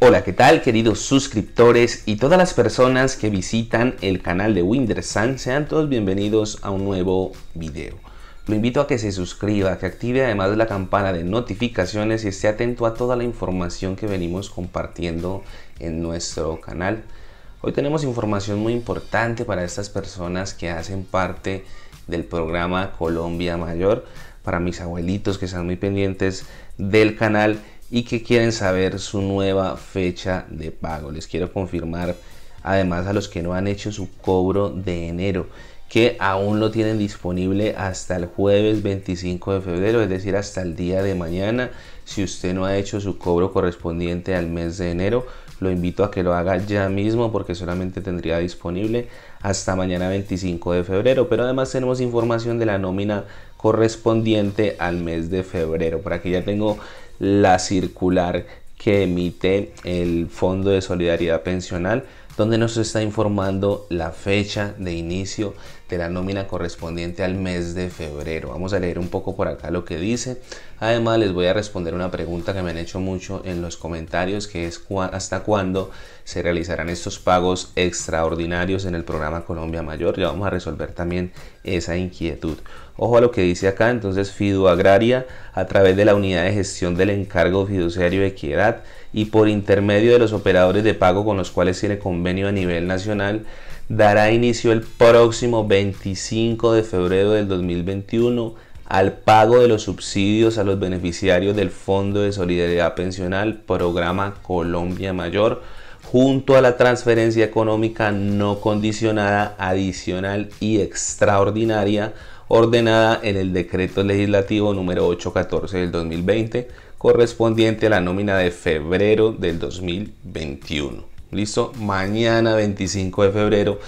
Hola, ¿qué tal queridos suscriptores y todas las personas que visitan el canal de Windersan? Sean todos bienvenidos a un nuevo video. Lo invito a que se suscriba, que active además la campana de notificaciones y esté atento a toda la información que venimos compartiendo en nuestro canal. Hoy tenemos información muy importante para estas personas que hacen parte del programa Colombia Mayor, para mis abuelitos que están muy pendientes del canal y que quieren saber su nueva fecha de pago. Les quiero confirmar además a los que no han hecho su cobro de enero que aún lo tienen disponible hasta el jueves 25 de febrero, es decir, hasta el día de mañana. Si usted no ha hecho su cobro correspondiente al mes de enero, lo invito a que lo haga ya mismo porque solamente tendría disponible hasta mañana 25 de febrero. Pero además tenemos información de la nómina correspondiente al mes de febrero. Por aquí ya tengo la circular que emite el Fondo de Solidaridad Pensional, donde nos está informando la fecha de inicio de la nómina correspondiente al mes de febrero. Vamos a leer un poco por acá lo que dice. Además, les voy a responder una pregunta que me han hecho mucho en los comentarios, que es hasta cuándo se realizarán estos pagos extraordinarios en el programa Colombia Mayor. Ya vamos a resolver también esa inquietud. Ojo a lo que dice acá, entonces Agraria a través de la unidad de gestión del encargo fiduciario de equidad y por intermedio de los operadores de pago con los cuales tiene convenio a nivel nacional, dará inicio el próximo 25 de febrero del 2021 al pago de los subsidios a los beneficiarios del Fondo de Solidaridad Pensional, Programa Colombia Mayor junto a la transferencia económica no condicionada, adicional y extraordinaria ordenada en el decreto legislativo número 814 del 2020 correspondiente a la nómina de febrero del 2021. Listo, mañana 25 de febrero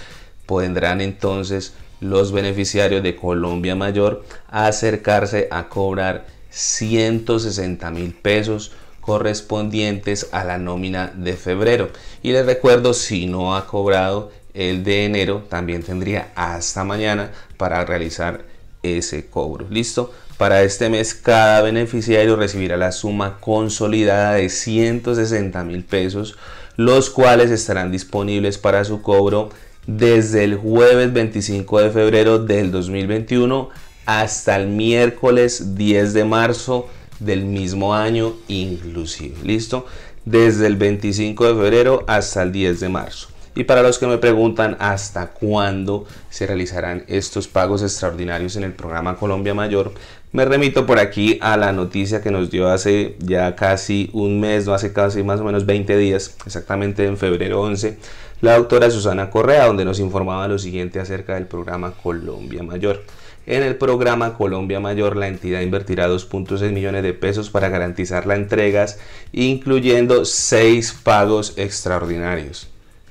podrán entonces los beneficiarios de Colombia Mayor acercarse a cobrar 160 mil pesos correspondientes a la nómina de febrero. Y les recuerdo, si no ha cobrado el de enero, también tendría hasta mañana para realizar ese cobro. ¿Listo? Para este mes, cada beneficiario recibirá la suma consolidada de 160 mil pesos, los cuales estarán disponibles para su cobro desde el jueves 25 de febrero del 2021 hasta el miércoles 10 de marzo del mismo año inclusive. ¿Listo? Desde el 25 de febrero hasta el 10 de marzo. Y para los que me preguntan hasta cuándo se realizarán estos pagos extraordinarios en el programa Colombia Mayor, me remito por aquí a la noticia que nos dio hace ya casi un mes, no hace casi más o menos 20 días, exactamente en febrero 11, la doctora Susana Correa, donde nos informaba lo siguiente acerca del programa Colombia Mayor. En el programa Colombia Mayor, la entidad invertirá 2.6 millones de pesos para garantizar las entregas, incluyendo 6 pagos extraordinarios.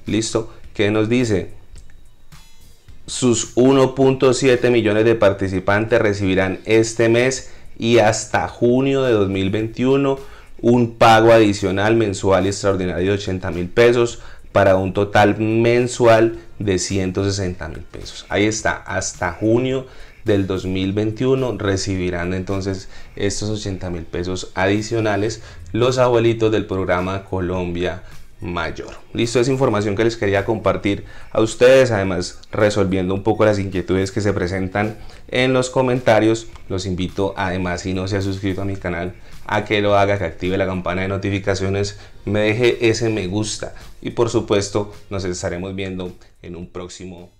¿Listo? ¿Qué nos dice? Sus 1.7 millones de participantes recibirán este mes y hasta junio de 2021 un pago adicional mensual y extraordinario de 80 mil pesos para un total mensual de 160 mil pesos. Ahí está, hasta junio del 2021 recibirán entonces estos 80 mil pesos adicionales los abuelitos del programa Colombia Mayor. Listo, es información que les quería compartir a ustedes, además resolviendo un poco las inquietudes que se presentan en los comentarios. Los invito además, si no se ha suscrito a mi canal, a que lo haga, que active la campana de notificaciones, me deje ese me gusta y por supuesto nos estaremos viendo en un próximo video.